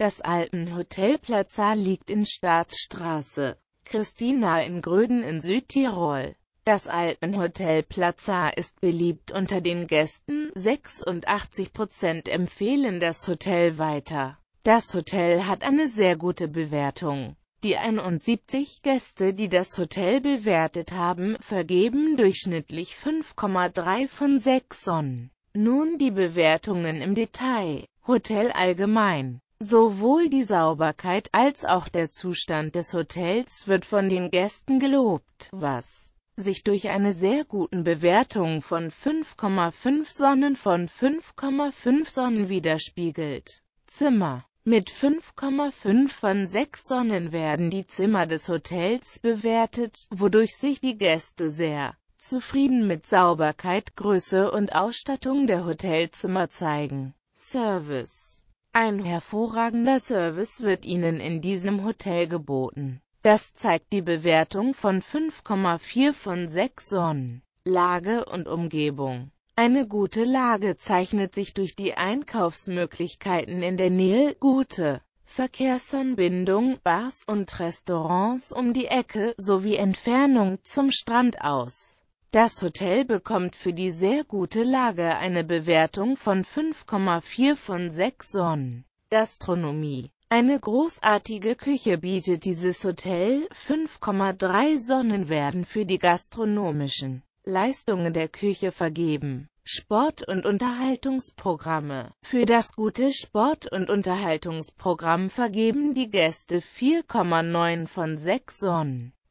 Das Alpenhotel Plaza liegt in Staatsstraße Christina in Gröden in Südtirol. Das Alpenhotel Plaza ist beliebt unter den Gästen, 86% empfehlen das Hotel weiter. Das Hotel hat eine sehr gute Bewertung. Die 71 Gäste, die das Hotel bewertet haben, vergeben durchschnittlich 5,3 von 6 Sonnen. Nun die Bewertungen im Detail. Hotel allgemein Sowohl die Sauberkeit als auch der Zustand des Hotels wird von den Gästen gelobt, was sich durch eine sehr guten Bewertung von 5,5 Sonnen von 5,5 Sonnen widerspiegelt. Zimmer Mit 5,5 von 6 Sonnen werden die Zimmer des Hotels bewertet, wodurch sich die Gäste sehr zufrieden mit Sauberkeit, Größe und Ausstattung der Hotelzimmer zeigen. Service ein hervorragender Service wird Ihnen in diesem Hotel geboten. Das zeigt die Bewertung von 5,4 von 6 Sonnen. Lage und Umgebung Eine gute Lage zeichnet sich durch die Einkaufsmöglichkeiten in der Nähe, gute Verkehrsanbindung, Bars und Restaurants um die Ecke sowie Entfernung zum Strand aus. Das Hotel bekommt für die sehr gute Lage eine Bewertung von 5,4 von 6 Sonnen. Gastronomie Eine großartige Küche bietet dieses Hotel, 5,3 Sonnen werden für die gastronomischen Leistungen der Küche vergeben. Sport- und Unterhaltungsprogramme Für das gute Sport- und Unterhaltungsprogramm vergeben die Gäste 4,9 von 6 Sonnen.